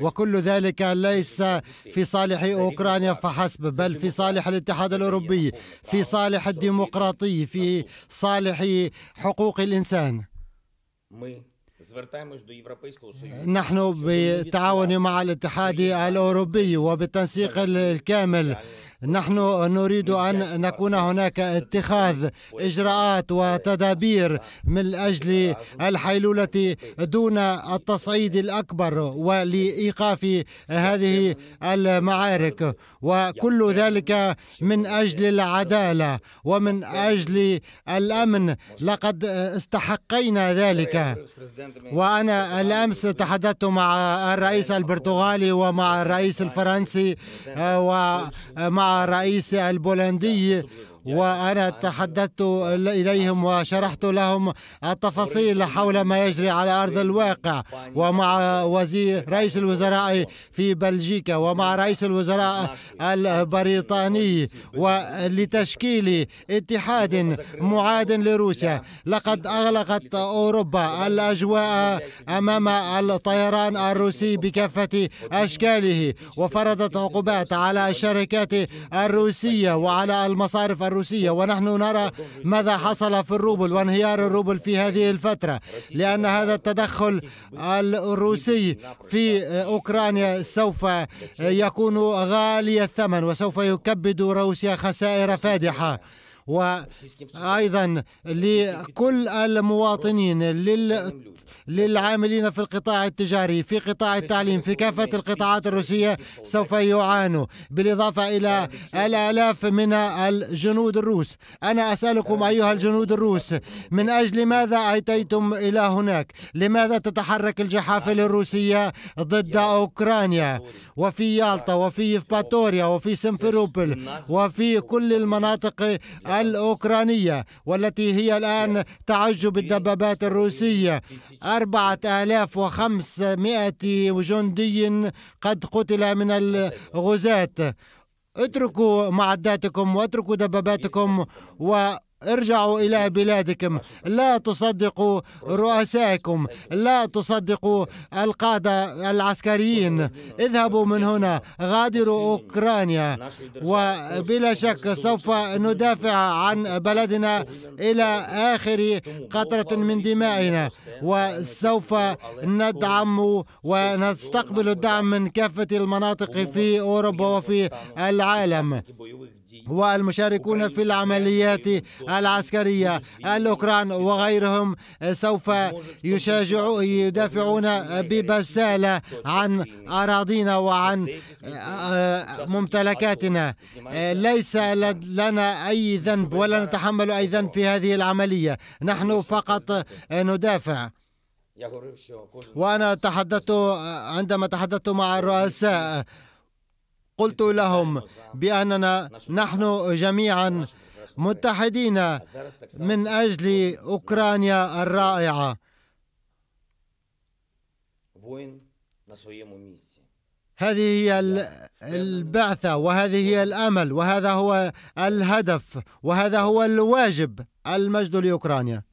وكل ذلك ليس في صالح أوكرانيا فحسب بل في صالح الاتحاد الأوروبي في صالح الديمقراطي في صالح حقوق الإنسان نحن بالتعاون مع الاتحاد الأوروبي وبالتنسيق الكامل نحن نريد أن نكون هناك اتخاذ إجراءات وتدابير من أجل الحيلولة دون التصعيد الأكبر ولإيقاف هذه المعارك وكل ذلك من أجل العدالة ومن أجل الأمن لقد استحقينا ذلك وأنا الأمس تحدثت مع الرئيس البرتغالي ومع الرئيس الفرنسي آه، ومع مع الرئيس البولندي يعني وأنا تحدثت إليهم وشرحت لهم التفاصيل حول ما يجري على أرض الواقع ومع وزير رئيس الوزراء في بلجيكا ومع رئيس الوزراء البريطاني ولتشكيل اتحاد معاد لروسيا لقد أغلقت أوروبا الأجواء أمام الطيران الروسي بكافة أشكاله وفرضت عقوبات على الشركات الروسية وعلى المصارف الروسية الروسية ونحن نرى ماذا حصل في الروبل وانهيار الروبل في هذه الفترة لأن هذا التدخل الروسي في أوكرانيا سوف يكون غالي الثمن وسوف يكبد روسيا خسائر فادحة وأيضا لكل المواطنين لل للعاملين في القطاع التجاري في قطاع التعليم في كافة القطاعات الروسية سوف يعانوا بالإضافة إلى الآلاف من الجنود الروس أنا أسألكم أيها الجنود الروس من أجل ماذا أتيتم إلى هناك لماذا تتحرك الجحافل الروسية ضد أوكرانيا وفي يالطا وفي فباتوريا وفي سمفيروبل وفي كل المناطق الأوكرانية والتي هي الآن تعج بالدبابات الروسية أربعة آلاف وخمسمائة جندي قد قتل من الغزاة اتركوا معداتكم واتركوا دباباتكم و ارجعوا إلى بلادكم لا تصدقوا رؤسائكم لا تصدقوا القادة العسكريين اذهبوا من هنا غادروا أوكرانيا وبلا شك سوف ندافع عن بلدنا إلى آخر قطرة من دمائنا وسوف ندعم ونستقبل الدعم من كافة المناطق في أوروبا وفي العالم والمشاركون في العمليات العسكرية الأوكران وغيرهم سوف يشاجعوا يدافعون ببسالة عن أراضينا وعن آه، آه، ممتلكاتنا آه، ليس لنا أي ذنب ولا نتحمل أي ذنب في هذه العملية نحن أيوة، فقط ندافع وأنا تحدثت عندما تحدثت مع الرؤساء قلت لهم بأننا نحن جميعا متحدين من أجل أوكرانيا الرائعة هذه هي البعثة وهذه هي الأمل وهذا هو الهدف وهذا هو الواجب المجد لأوكرانيا